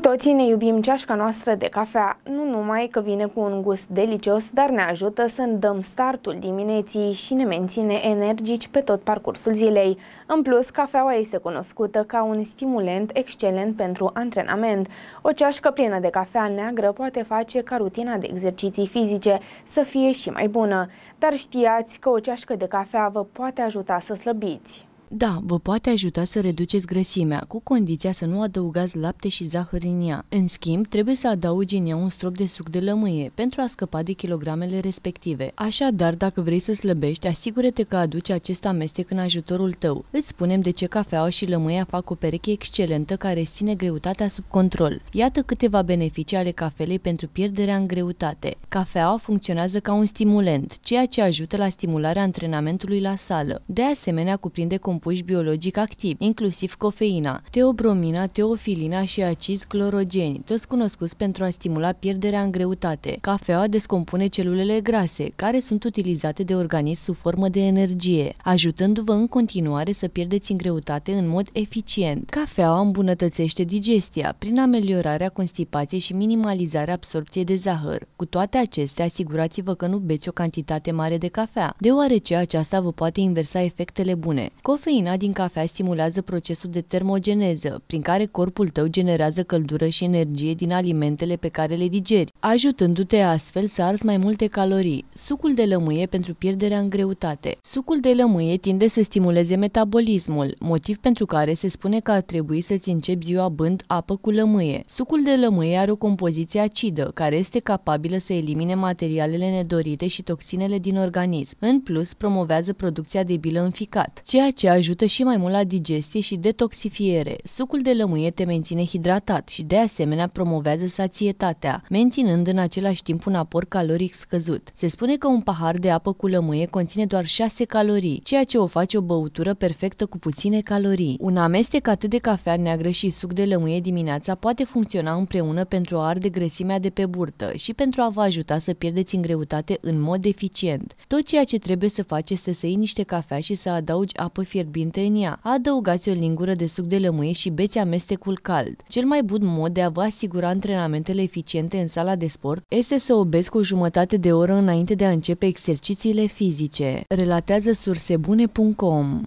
Cu toții ne iubim ceașca noastră de cafea, nu numai că vine cu un gust delicios, dar ne ajută să ne dăm startul dimineții și ne menține energici pe tot parcursul zilei. În plus, cafeaua este cunoscută ca un stimulant excelent pentru antrenament. O ceașcă plină de cafea neagră poate face ca rutina de exerciții fizice să fie și mai bună, dar știați că o ceașcă de cafea vă poate ajuta să slăbiți. Da, vă poate ajuta să reduceți grăsimea, cu condiția să nu adăugați lapte și zahăr în ea. În schimb, trebuie să adaugi în ea un strop de suc de lămâie pentru a scăpa de kilogramele respective. Așadar, dacă vrei să slăbești, asigură-te că aduci acest amestec în ajutorul tău. Îți spunem de ce cafeaua și lămâia fac o pereche excelentă care ține greutatea sub control. Iată câteva beneficii ale cafelei pentru pierderea în greutate. Cafeaua funcționează ca un stimulant, ceea ce ajută la stimularea antrenamentului la sală. De asemenea, cuprinde compuși biologic activi, inclusiv cofeina, teobromina, teofilina și acizi clorogeni, toți cunoscuți pentru a stimula pierderea în greutate. Cafeaua descompune celulele grase, care sunt utilizate de organism sub formă de energie, ajutându-vă în continuare să pierdeți în greutate în mod eficient. Cafeaua îmbunătățește digestia prin ameliorarea constipației și minimalizarea absorpției de zahăr. Cu toate acestea, asigurați-vă că nu beți o cantitate mare de cafea, deoarece aceasta vă poate inversa efectele bune. Cofe Cafeina din cafea stimulează procesul de termogeneză, prin care corpul tău generează căldură și energie din alimentele pe care le digeri, ajutându-te astfel să arzi mai multe calorii. Sucul de lămâie pentru pierderea în greutate. Sucul de lămâie tinde să stimuleze metabolismul, motiv pentru care se spune că ar trebui să-ți începi ziua bând apă cu lămâie. Sucul de lămâie are o compoziție acidă, care este capabilă să elimine materialele nedorite și toxinele din organism. În plus, promovează producția de bilă în ficat, ceea ce ajută și mai mult la digestie și detoxifiere. Sucul de lămâie te menține hidratat și de asemenea promovează sațietatea, menținând în același timp un aport caloric scăzut. Se spune că un pahar de apă cu lămâie conține doar 6 calorii, ceea ce o face o băutură perfectă cu puține calorii. Un amestec atât de cafea neagră și suc de lămâie dimineața poate funcționa împreună pentru a arde grăsimea de pe burtă și pentru a vă ajuta să pierdeți în greutate în mod eficient. Tot ceea ce trebuie să faci este să iei niște cafea și să adaugi apă fierbinte fierbinte în ea. Adăugați o lingură de suc de lămâie și beți amestecul cald. Cel mai bun mod de a vă asigura antrenamentele eficiente în sala de sport este să obezi cu o jumătate de oră înainte de a începe exercițiile fizice. Relatează sursebune.com